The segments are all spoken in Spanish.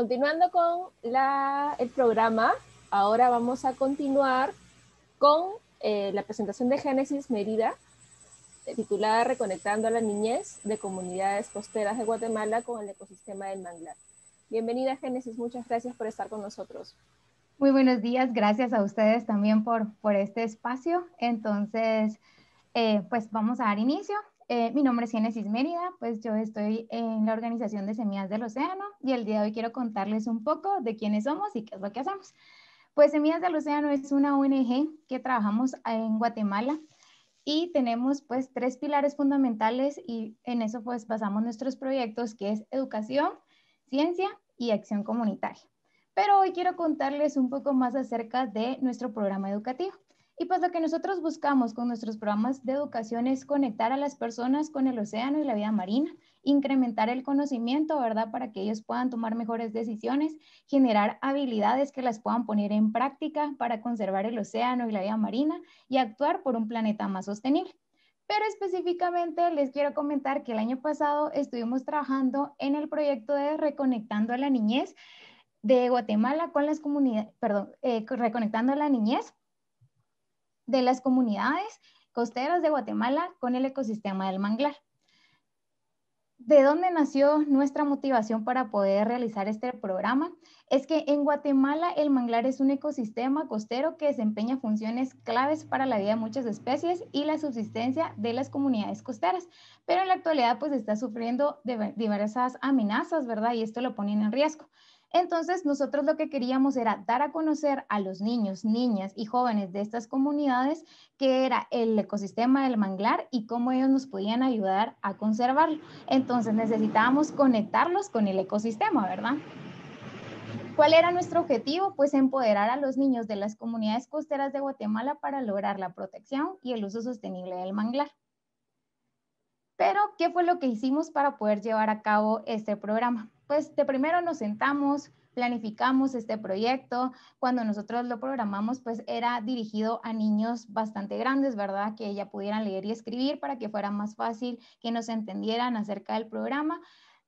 Continuando con el programa, ahora vamos a continuar con eh, la presentación de Génesis Merida, eh, titulada Reconectando a la niñez de comunidades costeras de Guatemala con el ecosistema del manglar. Bienvenida Génesis, muchas gracias por estar con nosotros. Muy buenos días, gracias a ustedes también por, este espacio. Entonces, eh, pues vamos a dar inicio. Eh, mi nombre es Genesis Mérida, pues yo estoy en la organización de Semillas del Océano y el día de hoy quiero contarles un poco de quiénes somos y qué es lo que hacemos. Pues Semillas del Océano es una ONG que trabajamos en Guatemala y tenemos pues tres pilares fundamentales y en eso pues pasamos nuestros proyectos que es educación, ciencia y acción comunitaria. Pero hoy quiero contarles un poco más acerca de nuestro programa educativo. Y pues lo que nosotros buscamos con nuestros programas de educación es conectar a las personas con el océano y la vida marina, incrementar el conocimiento, ¿verdad? Para que ellos puedan tomar mejores decisiones, generar habilidades que las puedan poner en práctica para conservar el océano y la vida marina y actuar por un planeta más sostenible. Pero específicamente les quiero comentar que el año pasado estuvimos trabajando en el proyecto de Reconectando a la Niñez de Guatemala con las comunidades, perdón, eh, Reconectando a la Niñez de las comunidades costeras de Guatemala con el ecosistema del manglar. ¿De dónde nació nuestra motivación para poder realizar este programa? Es que en Guatemala el manglar es un ecosistema costero que desempeña funciones claves para la vida de muchas especies y la subsistencia de las comunidades costeras, pero en la actualidad pues está sufriendo diversas amenazas, ¿verdad? Y esto lo ponen en riesgo. Entonces, nosotros lo que queríamos era dar a conocer a los niños, niñas y jóvenes de estas comunidades qué era el ecosistema del manglar y cómo ellos nos podían ayudar a conservarlo. Entonces, necesitábamos conectarlos con el ecosistema, ¿verdad? ¿Cuál era nuestro objetivo? Pues empoderar a los niños de las comunidades costeras de Guatemala para lograr la protección y el uso sostenible del manglar. Pero, ¿qué fue lo que hicimos para poder llevar a cabo este programa? Pues de primero nos sentamos, planificamos este proyecto. Cuando nosotros lo programamos, pues era dirigido a niños bastante grandes, ¿verdad? Que ya pudieran leer y escribir para que fuera más fácil que nos entendieran acerca del programa.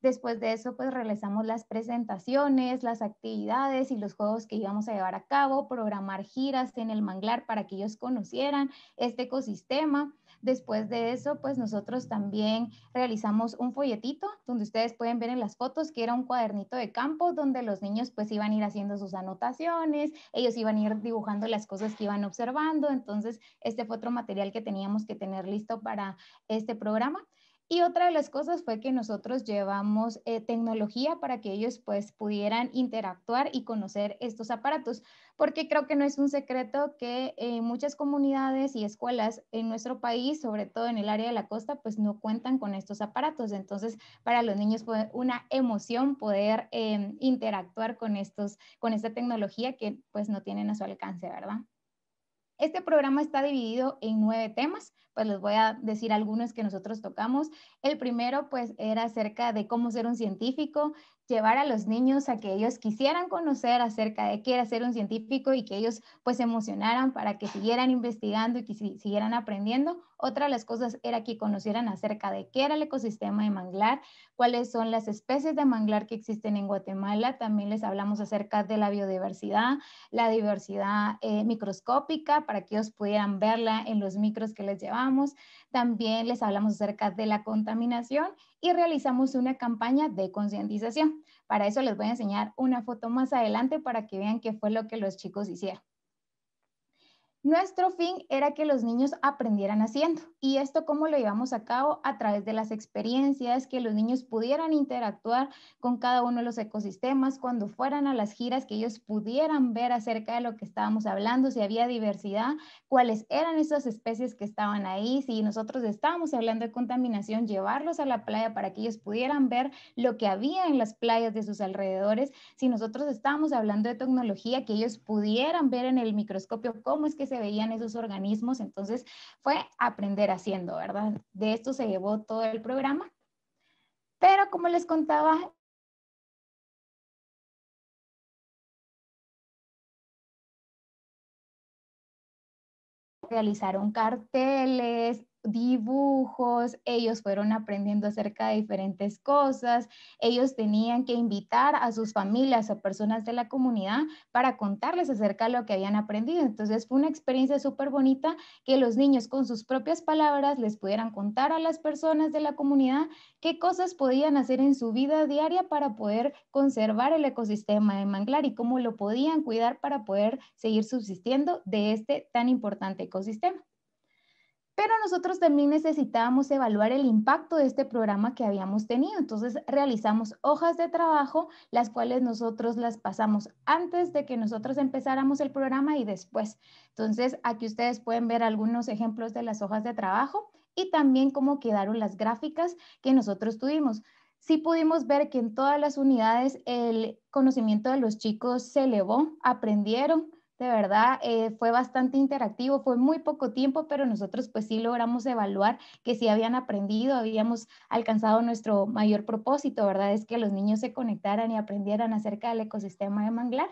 Después de eso, pues realizamos las presentaciones, las actividades y los juegos que íbamos a llevar a cabo, programar giras en el manglar para que ellos conocieran este ecosistema. Después de eso, pues nosotros también realizamos un folletito donde ustedes pueden ver en las fotos que era un cuadernito de campo donde los niños pues iban a ir haciendo sus anotaciones, ellos iban a ir dibujando las cosas que iban observando. Entonces, este fue otro material que teníamos que tener listo para este programa. Y otra de las cosas fue que nosotros llevamos eh, tecnología para que ellos pues pudieran interactuar y conocer estos aparatos, porque creo que no es un secreto que eh, muchas comunidades y escuelas en nuestro país, sobre todo en el área de la costa, pues no cuentan con estos aparatos. Entonces, para los niños fue una emoción poder em, interactuar con estos, con esta tecnología que pues no tienen a su alcance, ¿verdad? Este programa está dividido en nueve temas, pues les voy a decir algunos que nosotros tocamos. El primero, pues, era acerca de cómo ser un científico, llevar a los niños a que ellos quisieran conocer acerca de qué era ser un científico y que ellos pues se emocionaran para que siguieran investigando y que siguieran aprendiendo. Otra de las cosas era que conocieran acerca de qué era el ecosistema de manglar, cuáles son las especies de manglar que existen en Guatemala. También les hablamos acerca de la biodiversidad, la diversidad eh, microscópica para que ellos pudieran verla en los micros que les llevamos. También les hablamos acerca de la contaminación y realizamos una campaña de concientización. Para eso les voy a enseñar una foto más adelante para que vean qué fue lo que los chicos hicieron. Nuestro fin era que los niños aprendieran haciendo. ¿Y esto cómo lo llevamos a cabo? A través de las experiencias, que los niños pudieran interactuar con cada uno de los ecosistemas, cuando fueran a las giras, que ellos pudieran ver acerca de lo que estábamos hablando, si había diversidad, cuáles eran esas especies que estaban ahí, si nosotros estábamos hablando de contaminación, llevarlos a la playa para que ellos pudieran ver lo que había en las playas de sus alrededores, si nosotros estábamos hablando de tecnología, que ellos pudieran ver en el microscopio cómo es que se veían esos organismos. Entonces fue aprender haciendo, ¿verdad? De esto se llevó todo el programa. Pero como les contaba, realizaron carteles, dibujos, ellos fueron aprendiendo acerca de diferentes cosas, ellos tenían que invitar a sus familias, a personas de la comunidad para contarles acerca de lo que habían aprendido. Entonces fue una experiencia súper bonita que los niños con sus propias palabras les pudieran contar a las personas de la comunidad qué cosas podían hacer en su vida diaria para poder conservar el ecosistema de manglar y cómo lo podían cuidar para poder seguir subsistiendo de este tan importante ecosistema. Pero nosotros también necesitábamos evaluar el impacto de este programa que habíamos tenido. Entonces realizamos hojas de trabajo, las cuales nosotros las pasamos antes de que nosotros empezáramos el programa y después. Entonces aquí ustedes pueden ver algunos ejemplos de las hojas de trabajo y también cómo quedaron las gráficas que nosotros tuvimos. Sí pudimos ver que en todas las unidades el conocimiento de los chicos se elevó, aprendieron, de verdad eh, fue bastante interactivo, fue muy poco tiempo, pero nosotros pues sí logramos evaluar que si habían aprendido, habíamos alcanzado nuestro mayor propósito, ¿verdad? Es que los niños se conectaran y aprendieran acerca del ecosistema de manglar.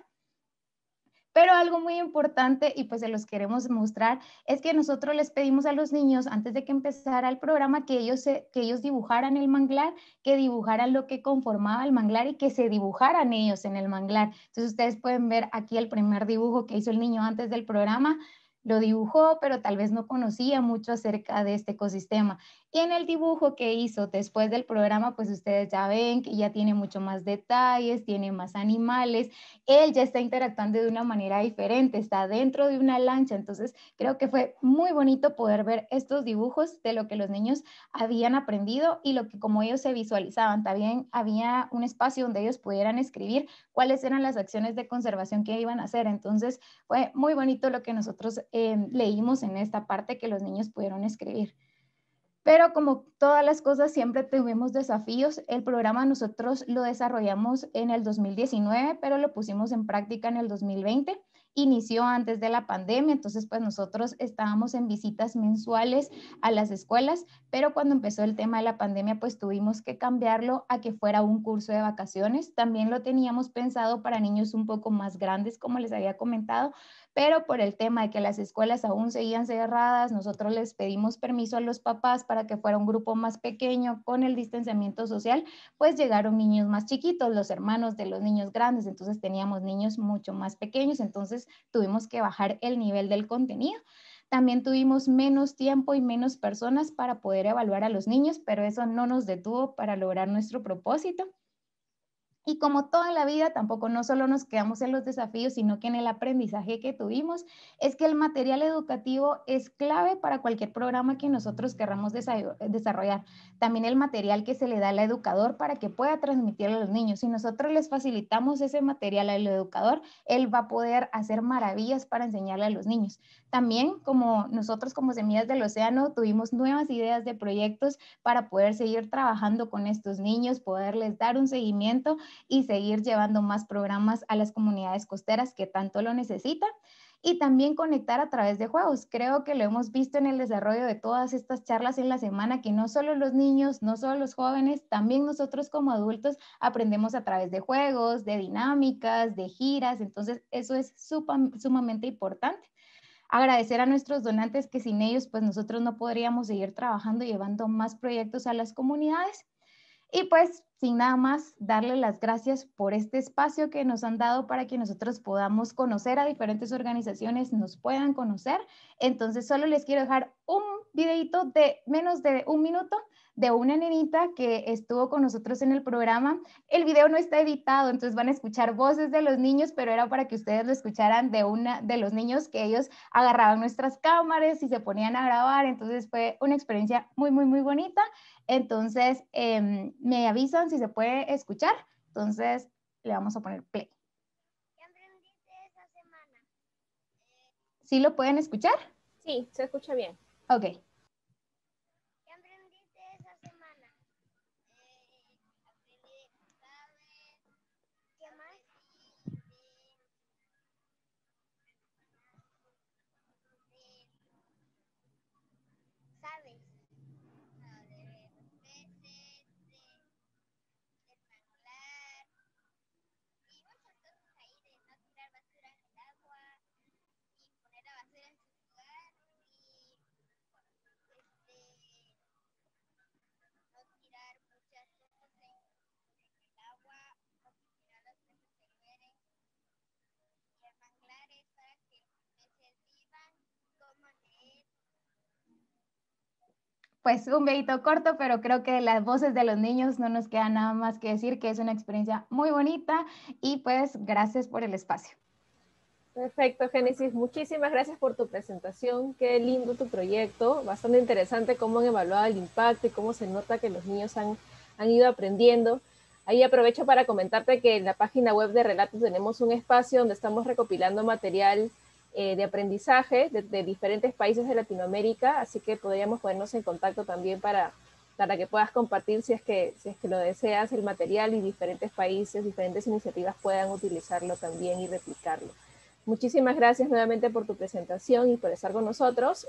Pero algo muy importante y pues se los queremos mostrar es que nosotros les pedimos a los niños antes de que empezara el programa que ellos, que ellos dibujaran el manglar, que dibujaran lo que conformaba el manglar y que se dibujaran ellos en el manglar. Entonces ustedes pueden ver aquí el primer dibujo que hizo el niño antes del programa lo dibujó, pero tal vez no conocía mucho acerca de este ecosistema. Y en el dibujo que hizo después del programa, pues ustedes ya ven que ya tiene mucho más detalles, tiene más animales, él ya está interactuando de una manera diferente, está dentro de una lancha, entonces creo que fue muy bonito poder ver estos dibujos de lo que los niños habían aprendido y lo que como ellos se visualizaban. También había un espacio donde ellos pudieran escribir cuáles eran las acciones de conservación que iban a hacer, entonces fue muy bonito lo que nosotros Em, leímos en esta parte que los niños pudieron escribir. Pero como todas las cosas, siempre tuvimos desafíos. El programa nosotros lo desarrollamos en el 2019, pero lo pusimos en práctica en el 2020 inició antes de la pandemia, entonces pues nosotros estábamos en visitas mensuales a las escuelas, pero cuando empezó el tema de la pandemia pues tuvimos que cambiarlo a que fuera un curso de vacaciones. También lo teníamos pensado para niños un poco más grandes, como les había comentado, pero por el tema de que las escuelas aún seguían cerradas, nosotros les pedimos permiso a los papás para que fuera un grupo más pequeño con el distanciamiento social, pues llegaron niños más chiquitos, los hermanos de los niños grandes, entonces teníamos niños mucho más pequeños, entonces tuvimos que bajar el nivel del contenido. También tuvimos menos tiempo y menos personas para poder evaluar a los niños, pero eso no nos detuvo para lograr nuestro propósito. Y como toda la vida, tampoco no solo nos quedamos en los desafíos, sino que en el aprendizaje que tuvimos, es que el material educativo es clave para cualquier programa que nosotros querramos desarrollar. También el material que se le da al educador para que pueda transmitirlo a los niños. Si nosotros les facilitamos ese material al educador, él va a poder hacer maravillas para enseñarle a los niños. También, como nosotros como Semillas del Océano, tuvimos nuevas ideas de proyectos para poder seguir trabajando con estos niños, poderles dar un seguimiento y seguir llevando más programas a las comunidades costeras que tanto lo necesitan y también conectar a través de juegos. Creo que lo hemos visto en el desarrollo de todas estas charlas en la semana, que no solo los niños, no solo los jóvenes, también nosotros como adultos aprendemos a través de juegos, de dinámicas, de giras, entonces eso es sumamente importante. Agradecer a nuestros donantes que sin ellos pues nosotros no podríamos seguir trabajando y llevando más proyectos a las comunidades. Y pues, sin nada más, darle las gracias por este espacio que nos han dado para que nosotros podamos conocer a diferentes organizaciones, nos puedan conocer. Entonces, solo les quiero dejar un videito de menos de un minuto de una nenita que estuvo con nosotros en el programa. El video no está editado, entonces van a escuchar voces de los niños, pero era para que ustedes lo escucharan de una de los niños que ellos agarraban nuestras cámaras y se ponían a grabar, entonces fue una experiencia muy muy muy bonita. Entonces, em, me avisan si se puede escuchar. Entonces, le vamos a poner play. ¿Qué aprendiste semana? ¿Sí lo pueden escuchar? Sí, se escucha bien. Ok. pues un videito corto, pero creo que las voces de los niños no nos queda nada más que decir que es una experiencia muy bonita y pues gracias por el espacio. Perfecto, Génesis. Muchísimas gracias por tu presentación. Qué lindo tu proyecto. Bastante interesante cómo han evaluado el impacto y cómo se nota que los niños han, han ido aprendiendo. Ahí aprovecho para comentarte que en la página web de Relatos tenemos un espacio donde estamos recopilando material eh, de aprendizaje de, diferentes países de Latinoamérica, así que podríamos ponernos en contacto también para, para que puedas compartir, si es que, si es que lo deseas, el material y diferentes países, diferentes iniciativas puedan utilizarlo también y replicarlo. Muchísimas gracias nuevamente por tu presentación y por estar con nosotros.